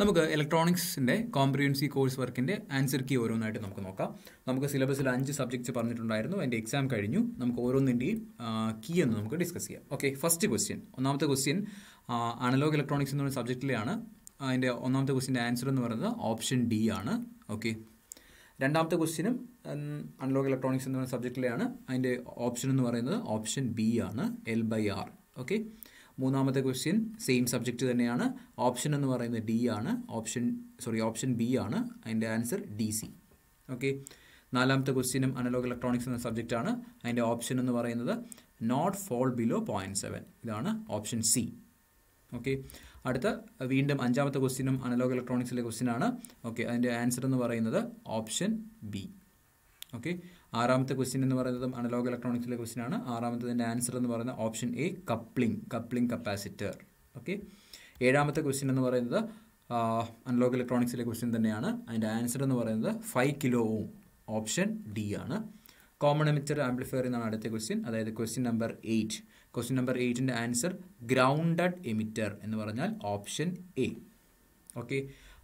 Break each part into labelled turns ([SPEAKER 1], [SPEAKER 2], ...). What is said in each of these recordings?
[SPEAKER 1] നമുക്ക് ഇലക്ട്രോണിക്സിൻ്റെ comprehensive course വർക്കിൻ്റെ ആൻസർ കീ ഓരോന്നായിട്ട് നമുക്ക് നോക്കാം നമുക്ക് സിലബസിൽ അഞ്ച് സബ്ജക്ട്സ് പറഞ്ഞിട്ടുണ്ടായിരുന്നു എൻ്റെ എക്സാം കഴിഞ്ഞു നമുക്ക് ഓരോന്നിൻ്റെയും കീ എന്ന് നമുക്ക് ഡിസ്കസ് ചെയ്യാം ഓക്കെ ഫസ്റ്റ് ക്വസ്റ്റ്യൻ ഒന്നാമത്തെ ക്വസ്റ്റ്യൻ അനലോഗ് ഇലക്ട്രോണിക്സ് എന്ന് പറയുന്ന സബ്ജക്റ്റിലെയാണ് അതിൻ്റെ ഒന്നാമത്തെ ക്വസ്റ്റ്യൻ്റെ ആൻസർ എന്ന് പറയുന്നത് ഓപ്ഷൻ ഡി ആണ് ഓക്കെ രണ്ടാമത്തെ ക്വസ്റ്റ്യനും അൺലോഗ് ഇലക്ട്രോണിക്സ് എന്ന് പറയുന്ന സബ്ജക്റ്റിലെയാണ് അതിൻ്റെ ഓപ്ഷൻ എന്ന് പറയുന്നത് ഓപ്ഷൻ ബി ആണ് എൽ ബൈ ആർ ഓക്കെ മൂന്നാമത്തെ ക്വസ്റ്റ്യൻ സെയിം സബ്ജക്റ്റ് തന്നെയാണ് ഓപ്ഷൻ എന്ന് പറയുന്നത് ഡി ആണ് ഓപ്ഷൻ സോറി ഓപ്ഷൻ ബി ആണ് അതിൻ്റെ ആൻസർ ഡി സി ഓക്കെ നാലാമത്തെ ക്വസ്റ്റ്യനും അനലോഗ് ഇലക്ട്രോണിക്സ് എന്ന ആണ് അതിൻ്റെ ഓപ്ഷൻ എന്ന് പറയുന്നത് not fall below point seven ഇതാണ് ഓപ്ഷൻ സി ഓക്കെ അടുത്ത വീണ്ടും അഞ്ചാമത്തെ ക്വസ്റ്റ്യനും അനലോഗ് ഇലക്ട്രോണിക്സിലെ ക്വസ്റ്റ്യനാണ് ഓക്കെ അതിൻ്റെ ആൻസർ എന്ന് പറയുന്നത് ഓപ്ഷൻ ബി ഓക്കെ ആറാമത്തെ ക്വസ്റ്റ്യൻ എന്ന് പറയുന്നത് അനലോഗ് ഇലക്ട്രോണിക്സിലെ ക്വസ്റ്റ്യൻ ആണ് ആറാമത്തതിൻ്റെ ആൻസർ എന്ന് പറയുന്നത് option A coupling coupling capacitor okay ഏഴാമത്തെ ക്വസ്റ്റ്യൻ എന്ന് പറയുന്നത് അനലോഗ് ഇലക്ട്രോണിക്സിലെ ക്വസ്റ്റ്യൻ തന്നെയാണ് അതിൻ്റെ ആൻസർ എന്ന് പറയുന്നത് five kilo ohm option D ആണ് കോമൺ എമിറ്റർ ആംപ്ലിഫയർ എന്നാണ് അടുത്ത ക്വസ്റ്റ്യൻ അതായത് question number eight question number എയ്റ്റിൻ്റെ ആൻസർ ഗ്രൗണ്ടഡ് എമിറ്റർ എന്ന് പറഞ്ഞാൽ ഓപ്ഷൻ എ ഓക്കെ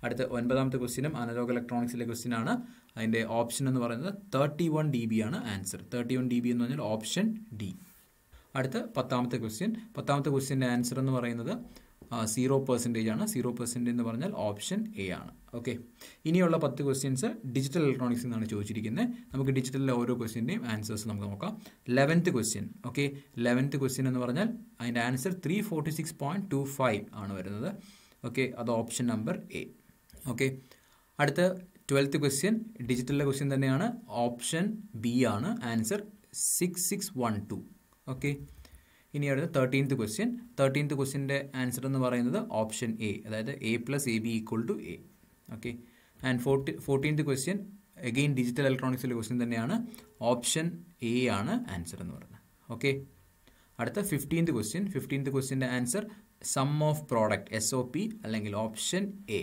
[SPEAKER 1] അടുത്ത ഒൻപതാമത്തെ ക്വസ്റ്റ്യനും അനലോഗ് ഇലക്ട്രോണിക്സിലെ ക്വസ്റ്റ്യനാണ് അതിൻ്റെ ഓപ്ഷൻ എന്ന് പറയുന്നത് തേർട്ടി വൺ ഡി ബി ആണ് answer thirty one D B എന്ന് പറഞ്ഞാൽ ഓപ്ഷൻ ഡി അടുത്ത പത്താമത്തെ ക്വസ്റ്റ്യൻ പത്താമത്തെ ക്വസ്റ്റ്യൻ്റെ ആൻസർ എന്ന് പറയുന്നത് സീറോ പെർസെൻറ്റേജ് ആണ് സീറോ പെർസെൻറ്റേജ് എന്ന് പറഞ്ഞാൽ ഓപ്ഷൻ എ ആണ് ഓക്കെ ഇനിയുള്ള പത്ത് ക്വസ്റ്റ്യൻസ് ഡിജിറ്റൽ ഇലക്ട്രോണിക്സ് എന്നാണ് ചോദിച്ചിരിക്കുന്നത് നമുക്ക് ഡിജിറ്റലിലെ ഓരോ ക്വസ്റ്റ്യൻ്റെയും ആൻസേഴ്സ് നമുക്ക് നോക്കാം eleventh question okay eleventh question എന്ന് പറഞ്ഞാൽ അതിൻ്റെ answer three forty six point two five ആണ് വരുന്നത് ഓക്കെ അത് ഓപ്ഷൻ നമ്പർ എ ഓക്കെ അടുത്ത ട്വൽത്ത് ക്വസ്റ്റ്യൻ ഡിജിറ്റലിലെ ക്വസ്റ്റ്യൻ തന്നെയാണ് ഓപ്ഷൻ ബി ആണ് answer six six one two okay ഇനി അടുത്ത തേർട്ടീൻത്ത് ക്വസ്റ്റ്യൻ തേർട്ടീൻത്ത് ക്വസ്റ്റ്യൻ്റെ ആൻസർ എന്ന് പറയുന്നത് ഓപ്ഷൻ എ അതായത് A plus A B equal to A okay and forty fourteenth question again digital ഇലക്ട്രോണിക്സിലെ ക്വസ്റ്റ്യൻ തന്നെയാണ് ഓപ്ഷൻ എ ആണ് ആൻസർ എന്ന് പറയുന്നത് ഓക്കെ അടുത്ത ഫിഫ്റ്റീൻത്ത് ക്വസ്റ്റ്യൻ ഫിഫ്റ്റീൻത്ത് ക്വസ്റ്റ്യൻ്റെ answer sum of product S O P അല്ലെങ്കിൽ option A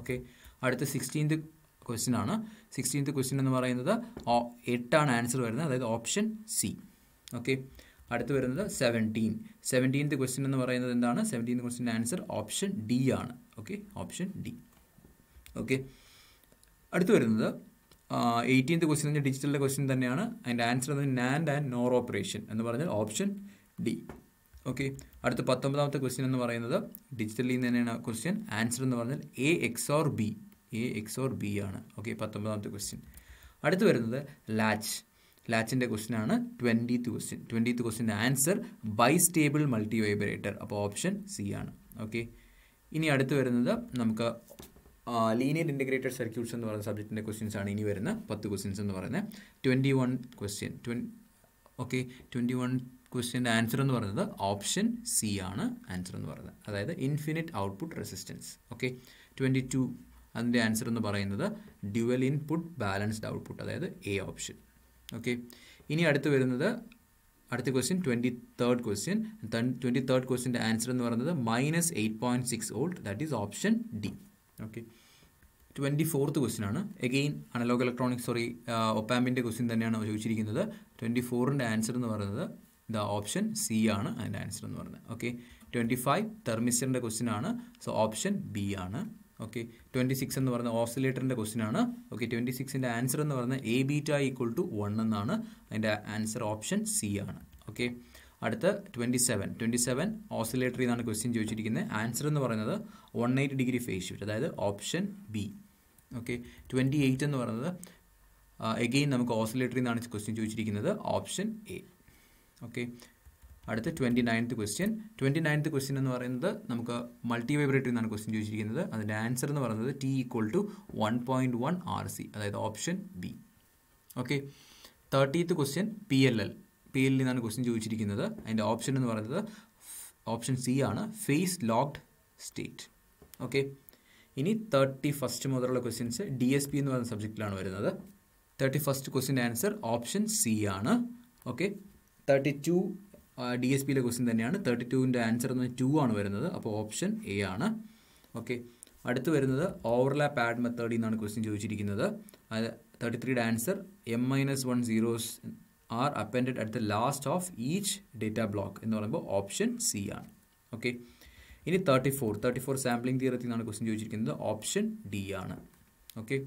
[SPEAKER 1] okay അടുത്ത sixteenth question ആണ് സിക്സ്റ്റീൻത്ത് ക്വസ്റ്റ്യൻ എന്ന് പറയുന്നത് എട്ടാണ് ആൻസർ വരുന്നത് അതായത് ഓപ്ഷൻ സി ഓക്കെ അടുത്ത് വരുന്നത് സെവൻറ്റീൻ സെവൻറ്റീൻത്ത് ക്വസ്റ്റ്യൻ എന്ന് പറയുന്നത് എന്താണ് സെവൻറ്റീൻത്ത് ക്വസ്റ്റ്യൻ്റെ ആൻസർ ഓപ്ഷൻ ഡി ആണ് ഓക്കെ ഓപ്ഷൻ ഡി ഓക്കെ അടുത്ത് വരുന്നത് എയ്റ്റീൻത്ത് ക്വസ്റ്റ്യൻ എന്ന് ഡിജിറ്റലിൻ്റെ ക്വസ്റ്റ്യൻ തന്നെയാണ് അതിൻ്റെ ആൻസർ എന്ന് നാൻഡ് ആൻഡ് നോർ ഓപ്പറേഷൻ എന്ന് പറഞ്ഞാൽ ഓപ്ഷൻ ഡി ഓക്കെ അടുത്ത പത്തൊമ്പതാമത്തെ ക്വസ്റ്റ്യൻ എന്ന് പറയുന്നത് ഡിജിറ്റലിൽ നിന്ന് തന്നെയാണ് ക്വസ്റ്റ്യൻ ആൻസർ എന്ന് പറഞ്ഞാൽ A X or B A X or B ആണ് ഓക്കെ പത്തൊമ്പതാമത്തെ ക്വസ്റ്റ്യൻ അടുത്ത് വരുന്നത് ലാച്ച് ലാച്ചിൻ്റെ ക്വസ്റ്റ്യൻ ആണ് ട്വൻറ്റീത്ത് ക്വസ്റ്റ്യൻ ട്വൻറ്റീത്ത് ക്വസ്റ്റ്യൻ്റെ answer bistable multivibrator അപ്പോൾ ഓപ്ഷൻ സി ആണ് ഓക്കെ ഇനി അടുത്ത് വരുന്നത് നമുക്ക് ലീനിയർ ഇൻ്റഗ്രേറ്റഡ് സർക്യൂട്ട്സ് എന്ന് പറയുന്ന സബ്ജക്റ്റിൻ്റെ ക്വസ്റ്റ്യൻസ് ആണ് ഇനി വരുന്ന പത്ത് ക്വസ്റ്റ്യൻസ് എന്ന് പറയുന്നത് ട്വൻറ്റി വൺ ക്വസ്റ്റ്യൻ ട്വൻ ഓക്കെ ട്വൻറ്റി വൺ ക്വസ്റ്റ്യൻ്റെ ആൻസർ എന്ന് പറയുന്നത് ഓപ്ഷൻ സി ആണ് ആൻസർ എന്ന് പറയുന്നത് അതായത് infinite output resistance okay twenty two അതിൻ്റെ ആൻസർ എന്ന് പറയുന്നത് ഡ്യുവൽ ഇൻപുട്ട് ബാലൻസ്ഡ് ഔട്ട്പുട്ട് അതായത് എ ഓപ്ഷൻ ഓക്കെ ഇനി അടുത്ത് വരുന്നത് അടുത്ത question twenty third question twenty third ക്വസ്റ്റ്യൻ്റെ ആൻസർ എന്ന് പറയുന്നത് minus eight point six volt that is option D okay twenty fourth question ആണ് എഗെയിൻ അനലോഗ് ഇലക്ട്രോണിക്സ് സോറി ഒപ്പാമ്പിൻ്റെ ക്വസ്റ്റ്യൻ തന്നെയാണ് ചോദിച്ചിരിക്കുന്നത് ട്വൻറ്റി ഫോറിൻ്റെ ആൻസർ എന്ന് പറയുന്നത് ദ ഓപ്ഷൻ സി ആണ് അതിൻ്റെ ആൻസർ എന്ന് പറയുന്നത് ഓക്കെ ട്വൻറ്റി ഫൈവ് തെർമിസ്റ്ററിൻ്റെ ക്വസ്റ്റ്യൻ ആണ് സോ ഓപ്ഷൻ ബി ആണ് ഓക്കെ ട്വൻറ്റി സിക്സ് എന്ന് പറയുന്ന ഓസിലേറ്ററിൻ്റെ ക്വസ്റ്റ്യൻ ആണ് ഓക്കെ ട്വൻറ്റി സിക്സിൻ്റെ ആൻസർ എന്ന് പറയുന്നത് A beta equal to one എന്നാണ് അതിൻ്റെ ആൻസർ ഓപ്ഷൻ സി ആണ് ഓക്കെ അടുത്ത ട്വൻറ്റി സെവൻ ട്വൻറ്റി സെവൻ ഓസിലേറ്ററിൽ നിന്നാണ് ക്വസ്റ്റ്യൻ ചോദിച്ചിരിക്കുന്നത് ആൻസർ എന്ന് പറയുന്നത് one eight degree phase shift അതായത് option B okay twenty eight എന്ന് പറയുന്നത് എഗെയിൻ നമുക്ക് ഓസിലേറ്ററിൽ നിന്നാണ് ക്വസ്റ്റ്യൻ ചോദിച്ചിരിക്കുന്നത് ഓപ്ഷൻ എ ഓക്കെ അടുത്ത twenty ninth question twenty ninth question എന്ന് പറയുന്നത് നമുക്ക് മൾട്ടി വൈബ്രേറ്ററി എന്നാണ് ക്വസ്റ്റ്യൻ ചോദിച്ചിരിക്കുന്നത് അതിൻ്റെ ആൻസർ എന്ന് പറയുന്നത് T equal to one point one R C അതായത് option B okay thirtieth question P L L P L എന്നാണ് ക്വസ്റ്റ്യൻ ചോദിച്ചിരിക്കുന്നത് അതിൻ്റെ ഓപ്ഷൻ എന്ന് പറയുന്നത് ഓപ്ഷൻ സി ആണ് ഫേസ് ലോക്ഡ് സ്റ്റേറ്റ് ഓക്കെ ഇനി തേർട്ടി ഫസ്റ്റ് മുതലുള്ള ക്വസ്റ്റ്യൻസ് ഡി എസ് പി എന്ന് പറയുന്ന സബ്ജക്റ്റിലാണ് വരുന്നത് thirty first question answer option C ആണ് okay thirty two D S പിയിലെ ക്വസ്റ്റ്യൻ തന്നെയാണ് തേർട്ടി ടുവിൻ്റെ ആൻസർ എന്ന് പറഞ്ഞാൽ ടു ആണ് വരുന്നത് അപ്പോൾ ഓപ്ഷൻ എ ആണ് ഓക്കെ അടുത്ത് വരുന്നത് ഓവർലാപ്പ് ആഡ് മെത്തേഡിൽ നിന്നാണ് ക്വസ്റ്റ്യൻ ചോദിച്ചിരിക്കുന്നത് അത് തേർട്ടി ത്രീയുടെ answer M minus one zeros R append at the last of each data block എന്ന് പറയുമ്പോൾ ഓപ്ഷൻ സി ആണ് ഓക്കെ ഇനി thirty four thirty four sampling തിയറത്തിൽ നിന്നാണ് ക്വസ്റ്റ്യൻ ചോദിച്ചിരിക്കുന്നത് ഓപ്ഷൻ ഡി ആണ് ഓക്കെ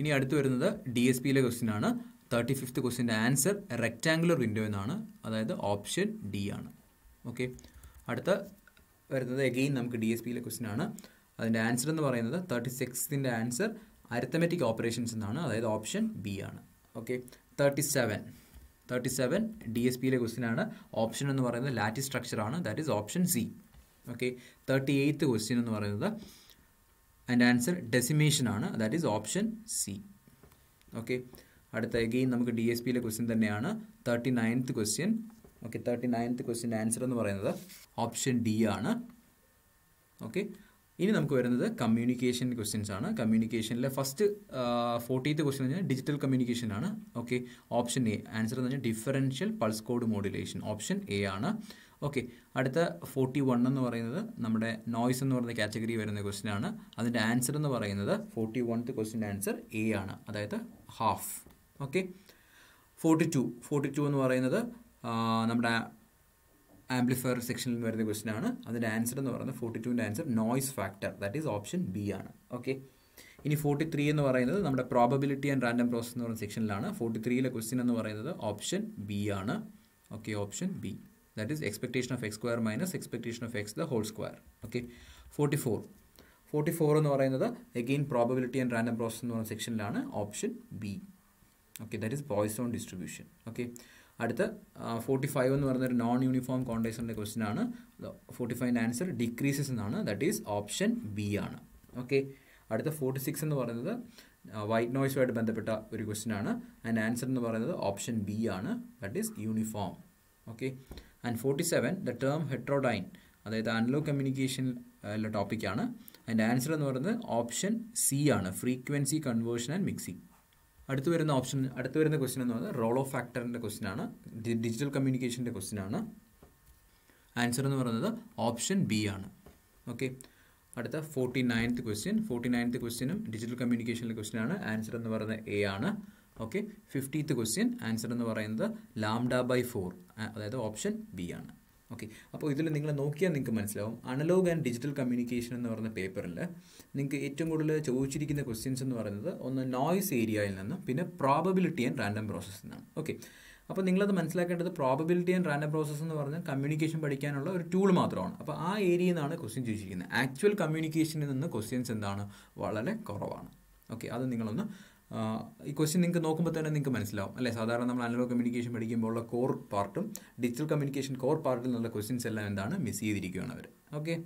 [SPEAKER 1] ഇനി അടുത്ത് വരുന്നത് ഡി എസ് പിയിലെ ക്വസ്റ്റ്യൻ ആണ് തേർട്ടി ഫിഫ്ത്ത് ക്വസ്റ്റിൻ്റെ ആൻസർ റെക്റ്റാങ്കുലർ വിൻഡോ എന്നാണ് അതായത് ഓപ്ഷൻ ഡി ആണ് ഓക്കെ അടുത്ത വരുന്നത് എഗെയിൻ നമുക്ക് ഡി എസ് പിയിലെ ക്വസ്റ്റ്യൻ ആണ് അതിൻ്റെ ആൻസർ എന്ന് പറയുന്നത് തേർട്ടി സിക്സ്തിൻ്റെ ആൻസർ അരിത്തമെറ്റിക് ഓപ്പറേഷൻസ് എന്നാണ് അതായത് ഓപ്ഷൻ ബി ആണ് okay thirty seven thirty seven D S പിയിലെ ക്വസ്റ്റ്യൻ ആണ് ഓപ്ഷൻ എന്ന് പറയുന്നത് ലാറ്റി സ്ട്രക്ചർ ആണ് that is option C okay thirty eighth question എന്ന് പറയുന്നത് അതിൻ്റെ ആൻസർ ഡെസിമേഷൻ ആണ് that is option C okay അടുത്ത എഗെയിൻ നമുക്ക് ഡി എസ് പിയിലെ ക്വസ്റ്റ്യൻ തന്നെയാണ് thirty ninth question okay thirty ninth ക്വസ്റ്റ്യൻ്റെ ആൻസർ എന്ന് പറയുന്നത് ഓപ്ഷൻ ഡി ആണ് ഓക്കെ ഇനി നമുക്ക് വരുന്നത് കമ്മ്യൂണിക്കേഷൻ ക്വസ്റ്റ്യൻസ് ആണ് കമ്മ്യൂണിക്കേഷനിലെ ഫസ്റ്റ് ഫോർട്ടീത്ത് ക്വസ്റ്റ്യൻ എന്ന് പറഞ്ഞാൽ ഡിജിറ്റൽ കമ്മ്യൂണിക്കേഷൻ ആണ് ഓക്കെ ഓപ്ഷൻ എ ആൻസർ എന്ന് പറഞ്ഞാൽ differential pulse code modulation option A ആണ് ഓക്കെ അടുത്ത ഫോർട്ടി വൺ എന്ന് പറയുന്നത് നമ്മുടെ നോയ്സ് എന്ന് പറയുന്ന കാറ്റഗറി വരുന്ന ക്വസ്റ്റ്യൻ ആണ് അതിൻ്റെ ആൻസർ എന്ന് പറയുന്നത് ഫോർട്ടി വൺത്ത് ക്വസ്റ്റ്യൻ്റെ ആൻസർ എ ആണ് അതായത് half okay forty two forty two എന്ന് പറയുന്നത് നമ്മുടെ ആംപ്ലിഫയർ സെക്ഷനിൽ നിന്ന് വരുന്ന ക്വസ്റ്റൻ ആണ് അതിൻ്റെ ആൻസർ എന്ന് പറയുന്നത് ഫോർട്ടി ടുവിൻ്റെ answer noise factor that is option B ആണ് ഓക്കെ ഇനി ഫോർട്ടി ത്രീ എന്ന് പറയുന്നത് നമ്മുടെ പ്രോബബിലിറ്റി ആൻഡ് റാൻഡം പ്രോസസ് എന്ന് പറയുന്ന സെക്ഷനിലാണ് ഫോർട്ടി ത്രീയിലെ ക്വസ്റ്റ്യൻ എന്ന് പറയുന്നത് ഓപ്ഷൻ ബി ആണ് okay option B that is expectation of X square minus expectation of X the whole square okay forty four forty four എന്ന് പറയുന്നത് again probability and random process എന്ന് പറയുന്ന സെക്ഷനിലാണ് option B okay that is Poisson distribution okay അടുത്ത forty five എന്ന് പറഞ്ഞൊരു non uniform കോണ്ടേക്സിൻ്റെ question ആണ് ഫോർട്ടി ഫൈവിൻ്റെ ആൻസർ ഡിക്രീസസ് എന്നാണ് ദാറ്റ് ഈസ് ഓപ്ഷൻ ബി ആണ് ഓക്കെ അടുത്ത ഫോർട്ടി സിക്സ് എന്ന് പറയുന്നത് വൈറ്റ് നോയ്സുമായിട്ട് ബന്ധപ്പെട്ട ഒരു ക്വസ്റ്റൻ ആണ് ആൻഡ് ആൻസർ എന്ന് പറയുന്നത് ഓപ്ഷൻ ബി ആണ് that is uniform okay and forty seven the term heterodyne അതായത് അനലോ കമ്മ്യൂണിക്കേഷൻ ഉള്ള ടോപ്പിക്കാണ് അതിൻ്റെ ആൻസർ എന്ന് പറയുന്നത് ഓപ്ഷൻ സി ആണ് ഫ്രീക്വൻസി കൺവേർഷൻ ആൻഡ് മിക്സിംഗ് അടുത്ത് വരുന്ന ഓപ്ഷൻ അടുത്ത് വരുന്ന ക്വസ്റ്റ്യൻ എന്ന് പറയുന്നത് റോൾ ഓഫ് ഫാക്ടറിൻ്റെ ക്വസ്റ്റ്യൻ ആണ് ഡിജിറ്റൽ കമ്മ്യൂണിക്കേഷൻ്റെ ക്വസ്റ്റ്യൻ ആണ് ആൻസർ എന്ന് പറയുന്നത് ഓപ്ഷൻ ബി ആണ് ഓക്കെ അടുത്ത forty ninth question forty ninth ക്വസ്റ്റ്യനും ഡിജിറ്റൽ കമ്മ്യൂണിക്കേഷനിലെ ക്വസ്റ്റ്യൻ ആണ് ആൻസർ എന്ന് പറയുന്നത് എ ആണ് ഓക്കെ ഫിഫ്റ്റീത്ത് ക്വസ്റ്റ്യൻ ആൻസർ എന്ന് പറയുന്നത് ലാംഡ ബൈ ഫോർ അതായത് ഓപ്ഷൻ ബി ആണ് ഓക്കെ അപ്പോൾ ഇതിൽ നിങ്ങൾ നോക്കിയാൽ നിങ്ങൾക്ക് മനസ്സിലാവും അനലോഗ് ആൻഡ് ഡിജിറ്റൽ കമ്മ്യൂണിക്കേഷൻ എന്ന് പറയുന്ന പേപ്പറിൽ നിങ്ങൾക്ക് ഏറ്റവും കൂടുതൽ ചോദിച്ചിരിക്കുന്ന ക്വസ്റ്റ്യൻസ് എന്ന് പറയുന്നത് ഒന്ന് നോയ്സ് ഏരിയയിൽ നിന്നും പിന്നെ പ്രോബബിലിറ്റി ആൻഡ് റാൻഡം പ്രോസസ്സ് നിന്നാണ് ഓക്കെ അപ്പോൾ നിങ്ങളത് മനസ്സിലാക്കേണ്ടത് പ്രോബബിലിറ്റി ആൻഡ് റാൻഡം പ്രോസസ്സ് എന്ന് പറഞ്ഞാൽ കമ്മ്യൂണിക്കേഷൻ പഠിക്കാനുള്ള ഒരു ടൂൾ മാത്രമാണ് അപ്പോൾ ആ ഏരിയയിൽ നിന്നാണ് ക്വസ്റ്റ്യൻ ചോദിച്ചിരിക്കുന്നത് ആക്ച്വൽ കമ്മ്യൂണിക്കേഷനിൽ നിന്ന് ക്വസ്റ്റ്യൻസ് എന്താണ് വളരെ കുറവാണ് ഓക്കെ അത് നിങ്ങളൊന്ന് ഈ ക്വസ്റ്റ്യൻ നിങ്ങൾക്ക് നോക്കുമ്പോൾ തന്നെ നിങ്ങൾക്ക് മനസ്സിലാവും അല്ലേ സാധാരണ നമ്മൾ അനലോഗ് കമ്മ്യൂണിക്കേഷൻ പഠിക്കുമ്പോൾ ഉള്ള കോർ പാർട്ടും ഡിജിറ്റൽ കമ്മ്യൂണിക്കേഷൻ കോർ പാർട്ടിൽ നിന്നുള്ള ക്വസ്റ്റ്യൻസ് എല്ലാം എന്താണ് മിസ് ചെയ്തിരിക്കുകയാണ് അവർ ഓക്കെ